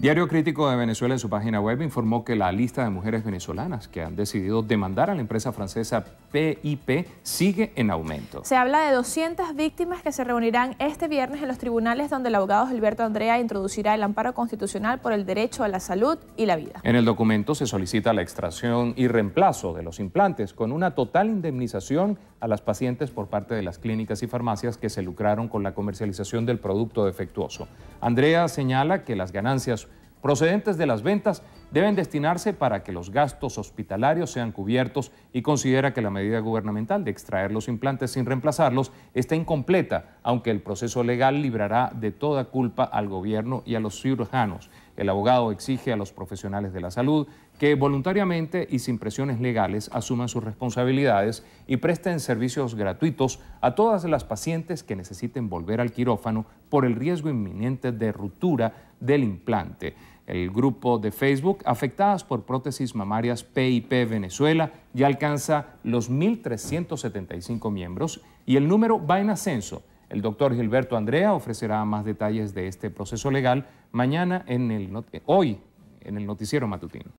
Diario Crítico de Venezuela en su página web informó que la lista de mujeres venezolanas que han decidido demandar a la empresa francesa PIP sigue en aumento. Se habla de 200 víctimas que se reunirán este viernes en los tribunales donde el abogado Gilberto Andrea introducirá el amparo constitucional por el derecho a la salud y la vida. En el documento se solicita la extracción y reemplazo de los implantes con una total indemnización a las pacientes por parte de las clínicas y farmacias que se lucraron con la comercialización del producto defectuoso. Andrea señala que las ganancias procedentes de las ventas deben destinarse para que los gastos hospitalarios sean cubiertos y considera que la medida gubernamental de extraer los implantes sin reemplazarlos está incompleta, aunque el proceso legal librará de toda culpa al gobierno y a los cirujanos. El abogado exige a los profesionales de la salud que voluntariamente y sin presiones legales asuman sus responsabilidades y presten servicios gratuitos a todas las pacientes que necesiten volver al quirófano por el riesgo inminente de ruptura del implante. El grupo de Facebook Afectadas por Prótesis Mamarias PIP Venezuela ya alcanza los 1.375 miembros y el número va en ascenso. El doctor Gilberto Andrea ofrecerá más detalles de este proceso legal mañana en el hoy en el noticiero matutino.